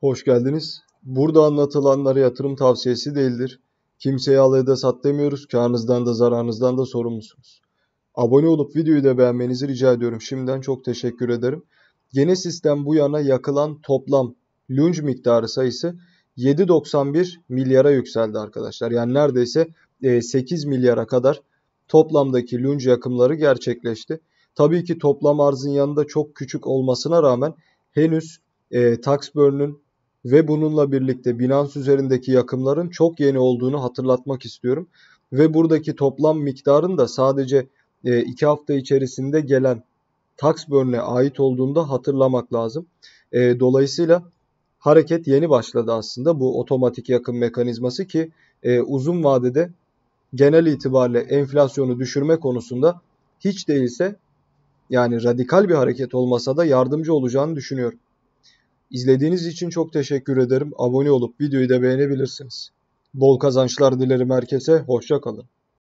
Hoş geldiniz. Burada anlatılanlar yatırım tavsiyesi değildir. Kimseye alayda sat demiyoruz. Kârınızdan da zararınızdan da sorumlusunuz. Abone olup videoyu da beğenmenizi rica ediyorum. Şimdiden çok teşekkür ederim. Yeni sistem bu yana yakılan toplam lunch miktarı sayısı 7.91 milyara yükseldi arkadaşlar. Yani neredeyse 8 e, milyara kadar toplamdaki lunch yakımları gerçekleşti. Tabii ki toplam arzın yanında çok küçük olmasına rağmen henüz e, tax burn'un ve bununla birlikte Binance üzerindeki yakımların çok yeni olduğunu hatırlatmak istiyorum. Ve buradaki toplam miktarın da sadece 2 e, hafta içerisinde gelen tax ait olduğunda hatırlamak lazım. E, dolayısıyla hareket yeni başladı aslında bu otomatik yakın mekanizması ki e, uzun vadede genel itibariyle enflasyonu düşürme konusunda hiç değilse yani radikal bir hareket olmasa da yardımcı olacağını düşünüyorum. İzlediğiniz için çok teşekkür ederim. Abone olup videoyu da beğenebilirsiniz. Bol kazançlar dilerim herkese. Hoşça kalın.